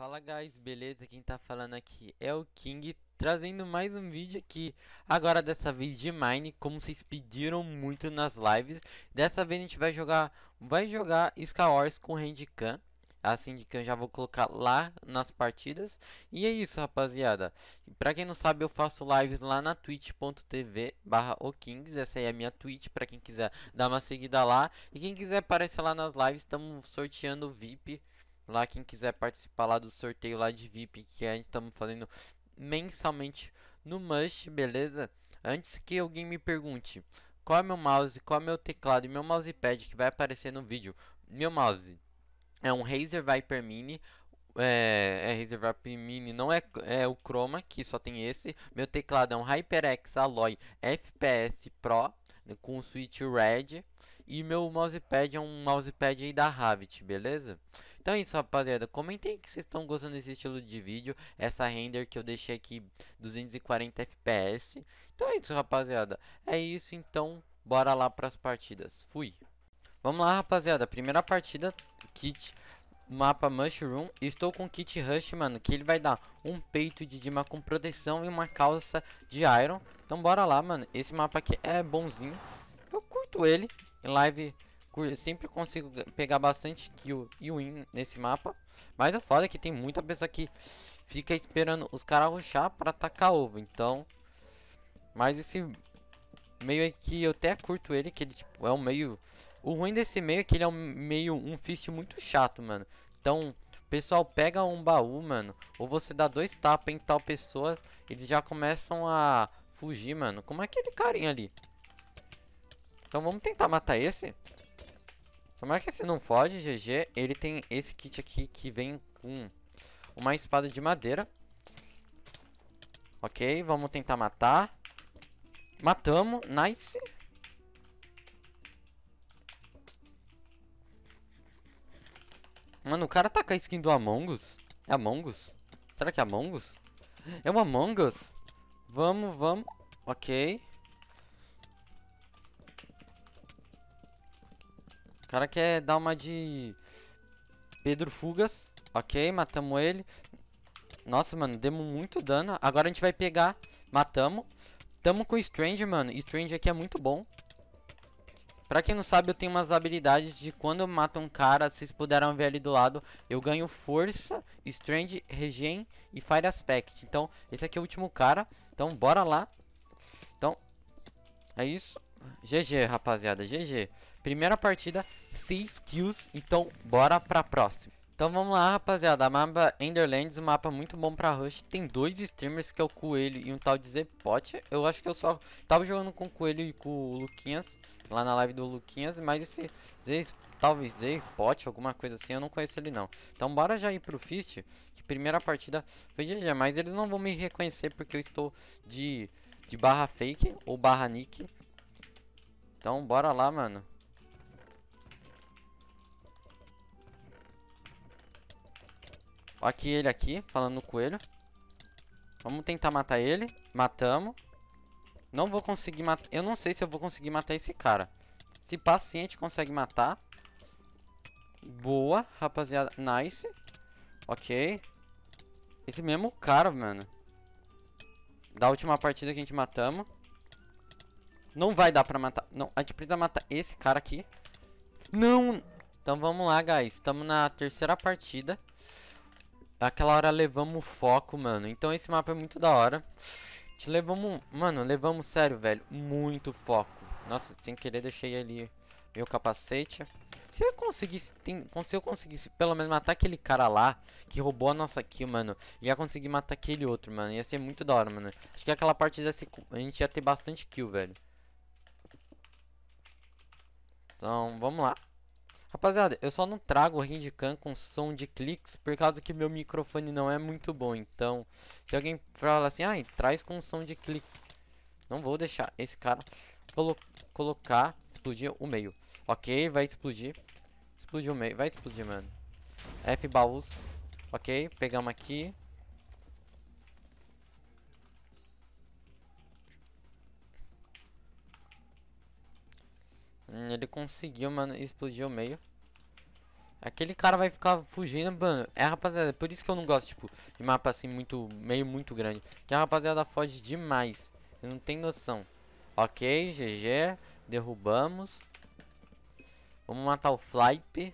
Fala guys, beleza? Quem tá falando aqui é o King, trazendo mais um vídeo aqui, agora dessa vez de Mine, como vocês pediram muito nas lives. Dessa vez a gente vai jogar, vai jogar Skywars com Handicam, que eu já vou colocar lá nas partidas. E é isso, rapaziada. Pra quem não sabe, eu faço lives lá na twitch.tv barra okings. Essa aí é a minha Twitch, pra quem quiser dar uma seguida lá. E quem quiser aparecer lá nas lives, estamos sorteando VIP Lá quem quiser participar lá do sorteio lá de VIP que a gente estamos fazendo mensalmente no Mush, beleza? Antes que alguém me pergunte qual é meu mouse, qual é meu teclado e meu mousepad que vai aparecer no vídeo. Meu mouse é um Razer Viper Mini, é, é Razer Viper Mini, não é, é o Chroma, que só tem esse. Meu teclado é um HyperX Alloy FPS Pro né, com switch red e meu mousepad é um mousepad aí da Havit, beleza? Então é isso, rapaziada. Comentem que vocês estão gostando desse estilo de vídeo. Essa render que eu deixei aqui 240 FPS. Então é isso, rapaziada. É isso, então bora lá para as partidas. Fui. Vamos lá, rapaziada. Primeira partida, kit mapa Mushroom. Estou com kit Rush, mano, que ele vai dar um peito de Dima com proteção e uma calça de Iron. Então bora lá, mano. Esse mapa aqui é bonzinho. Eu curto ele. Em live eu sempre consigo pegar bastante kill e win nesse mapa. Mas eu é foda é que tem muita pessoa que fica esperando os caras rushar pra atacar ovo. Então, mas esse meio é que eu até curto ele, que ele tipo, é um meio... O ruim desse meio é que ele é um meio um fist muito chato, mano. Então, pessoal pega um baú, mano, ou você dá dois tapas em tal pessoa, eles já começam a fugir, mano. Como é aquele carinha ali? Então vamos tentar matar esse? Tomara que esse não foge, GG. Ele tem esse kit aqui que vem com uma espada de madeira. Ok, vamos tentar matar. Matamos, nice. Mano, o cara tá com a skin do Among Us. É Among Us? Será que é Among Us? É um Among Us? Vamos, vamos. Ok. cara quer dar uma de... Pedro Fugas. Ok, matamos ele. Nossa, mano, demos muito dano. Agora a gente vai pegar. Matamos. Tamo com o Strange, mano. Strange aqui é muito bom. Pra quem não sabe, eu tenho umas habilidades de quando eu mato um cara, vocês puderam ver ali do lado, eu ganho Força, Strange, Regen e Fire Aspect. Então, esse aqui é o último cara. Então, bora lá. Então, é isso. GG, rapaziada, GG. Primeira partida, 6 kills, então bora pra próxima. Então vamos lá, rapaziada. A mapa Enderlands, um mapa muito bom pra rush. Tem dois streamers, que é o Coelho e um tal de Zepote. Eu acho que eu só tava jogando com o Coelho e com o Luquinhas, lá na live do Luquinhas. Mas esse Zez, talvez Zepote, alguma coisa assim, eu não conheço ele não. Então bora já ir pro Fist, que primeira partida foi GG. Mas eles não vão me reconhecer porque eu estou de, de barra fake ou barra nick. Então bora lá, mano. Aqui ele aqui, falando no coelho. Vamos tentar matar ele. Matamos. Não vou conseguir matar... Eu não sei se eu vou conseguir matar esse cara. Se paciente consegue matar. Boa, rapaziada. Nice. Ok. Esse mesmo cara, mano. Da última partida que a gente matamos. Não vai dar pra matar. Não, a gente precisa matar esse cara aqui. Não! Então vamos lá, guys. Estamos na terceira partida. Aquela hora levamos foco, mano. Então esse mapa é muito da hora. A gente levamos... Mano, levamos sério, velho. Muito foco. Nossa, sem querer deixei ali meu capacete. Se eu conseguisse, tem, se eu conseguisse pelo menos matar aquele cara lá, que roubou a nossa kill, mano, ia conseguir matar aquele outro, mano. Ia ser muito da hora, mano. Acho que aquela partida a gente ia ter bastante kill, velho. Então, vamos lá. Rapaziada, eu só não trago o Handicam com som de cliques por causa que meu microfone não é muito bom. Então, se alguém fala assim, ah, traz com som de cliques. Não vou deixar esse cara colo colocar, explodir o meio. Ok, vai explodir. explodir o meio, vai explodir, mano. F baús. Ok, pegamos aqui. Hum, ele conseguiu, mano, explodiu o meio. Aquele cara vai ficar fugindo, mano. É, rapaziada, por isso que eu não gosto, tipo, de mapa assim, muito, meio muito grande. Que a rapaziada foge demais. Não tem noção. Ok, GG. Derrubamos. Vamos matar o Flype.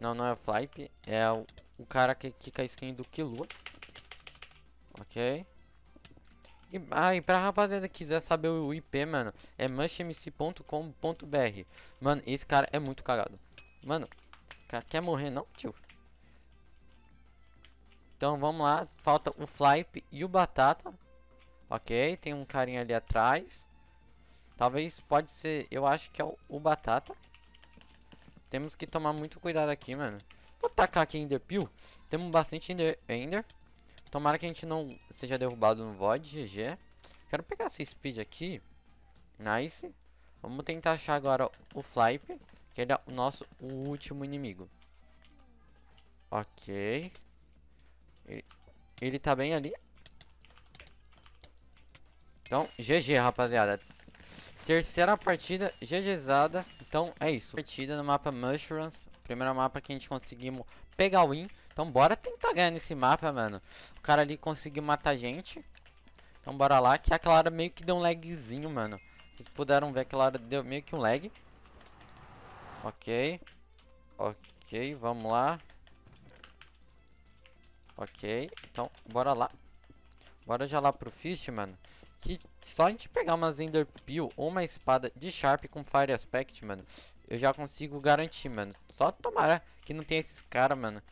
Não, não é o Flype. É o, o cara que fica a skin do Killua. Ok. E, ah, e pra rapaziada que quiser saber o IP, mano, é mushmc.com.br. Mano, esse cara é muito cagado. Mano, cara quer morrer não, tio? Então vamos lá, falta o Flype e o Batata. Ok, tem um carinha ali atrás. Talvez pode ser, eu acho que é o, o Batata. Temos que tomar muito cuidado aqui, mano. Vou tacar aqui Ender Pill. Temos bastante Ender. ender. Tomara que a gente não seja derrubado no VOD, GG. Quero pegar essa speed aqui. Nice. Vamos tentar achar agora o Flype, que é o nosso último inimigo. Ok. Ele, ele tá bem ali. Então, GG, rapaziada. Terceira partida, GGzada. Então, é isso. Partida no mapa Mushrooms. Primeiro mapa que a gente conseguimos pegar o win. Então bora tentar ganhar nesse mapa, mano. O cara ali conseguiu matar a gente. Então bora lá, que aquela hora meio que deu um lagzinho, mano. Vocês puderam ver, aquela hora deu meio que um lag. Ok. Ok, vamos lá. Ok, então bora lá. Bora já lá pro Fist, mano. Que só a gente pegar uma Ender Peel ou uma espada de Sharp com Fire Aspect, mano. Eu já consigo garantir, mano. Só tomara que não tenha esses caras, mano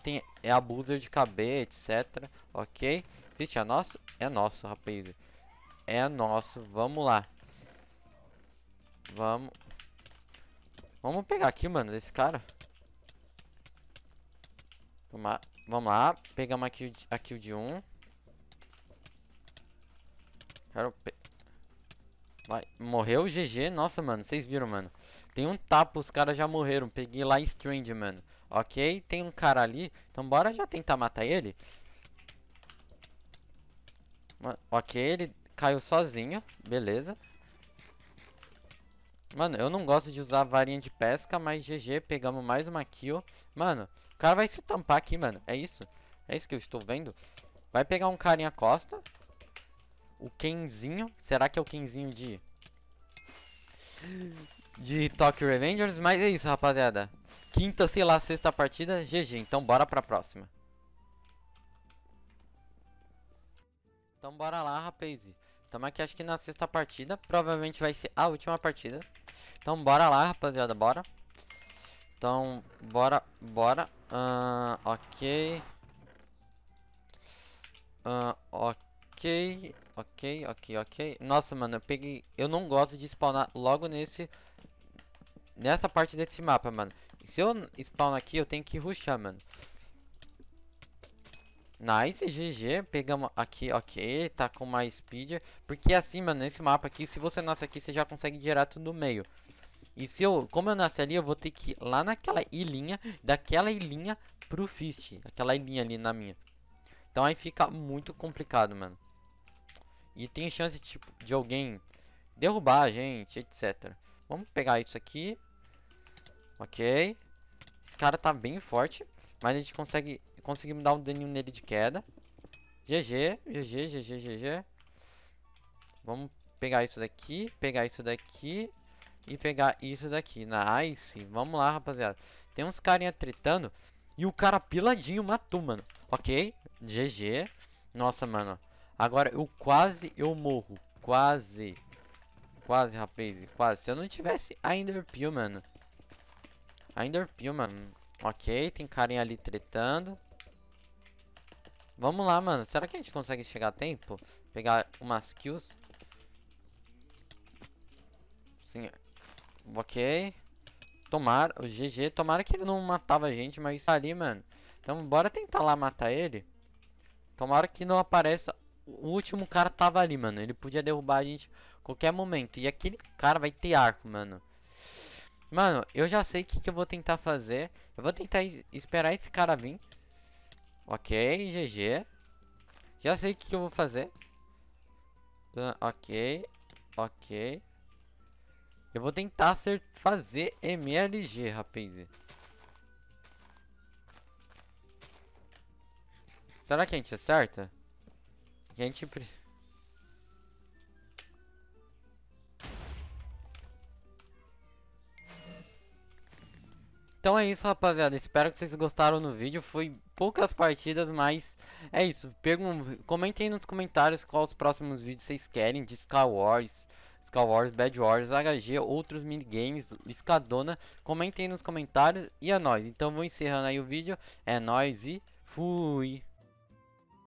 tem, é abuser de KB, etc. Ok? Vixe, é nosso? É nosso, rapaz. É nosso. Vamos lá. Vamos. Vamos pegar aqui, mano, desse cara. Toma... Vamos lá. Pegamos aqui o de, aqui o de um. Quero... Pe... Vai. Morreu o GG. Nossa, mano. Vocês viram, mano. Tem um tapa. Os caras já morreram. Peguei lá em Strange, mano. Ok, tem um cara ali. Então bora já tentar matar ele. ok, ele caiu sozinho. Beleza. Mano, eu não gosto de usar varinha de pesca, mas GG, pegamos mais uma kill. Mano, o cara vai se tampar aqui, mano. É isso? É isso que eu estou vendo? Vai pegar um cara a costa. O Kenzinho. Será que é o Kenzinho de de Tokyo Revengers. Mas é isso, rapaziada. Quinta, sei lá, sexta partida, GG. Então bora pra próxima. Então bora lá, rapaz. Tamo aqui acho que na sexta partida. Provavelmente vai ser a última partida. Então bora lá, rapaziada, bora. Então, bora, bora. Uh, ok. Uh, ok, ok, ok, ok. Nossa, mano, eu peguei... Eu não gosto de spawnar logo nesse nessa parte desse mapa, mano. Se eu spawn aqui, eu tenho que rushar, mano. Nice, GG. Pegamos aqui, ok. Tá com mais speed. Porque assim, mano, nesse mapa aqui, se você nasce aqui, você já consegue gerar tudo no meio. E se eu, como eu nasci ali, eu vou ter que ir lá naquela ilhinha, daquela ilhinha pro Fist. Aquela ilhinha ali na minha. Então aí fica muito complicado, mano. E tem chance, tipo, de alguém derrubar a gente, etc. Vamos pegar isso aqui. Ok. Esse cara tá bem forte. Mas a gente consegue... Conseguimos dar um daninho nele de queda. GG. GG, GG, GG. Vamos pegar isso daqui. Pegar isso daqui. E pegar isso daqui. Nice. Vamos lá, rapaziada. Tem uns carinha tretando. E o cara piladinho matou, mano. Ok. GG. Nossa, mano. Agora, eu quase eu morro. Quase. Quase, rapaz. Quase. Se eu não tivesse a Ender mano. Enderpeel, é mano, Ok, tem carinha ali tretando. Vamos lá, mano. Será que a gente consegue chegar a tempo? Pegar umas kills? Sim. Ok. Tomara. O GG. Tomara que ele não matava a gente, mas tá ali, mano. Então, bora tentar lá matar ele. Tomara que não apareça. O último cara tava ali, mano. Ele podia derrubar a gente a qualquer momento. E aquele cara vai ter arco, mano. Mano, eu já sei o que, que eu vou tentar fazer. Eu vou tentar esperar esse cara vir. Ok, GG. Já sei o que, que eu vou fazer. Ok, ok. Eu vou tentar ser fazer MLG, rapaz. Será que a gente acerta? A gente precisa... Então é isso, rapaziada. Espero que vocês gostaram do vídeo. Foi poucas partidas, mas é isso. Pergun comentem aí nos comentários qual os próximos vídeos vocês querem de Sky Wars, Sky Wars, Bad Wars, HG, outros minigames, Escadona. Comentem aí nos comentários e é nóis. Então vou encerrando aí o vídeo. É nóis e fui!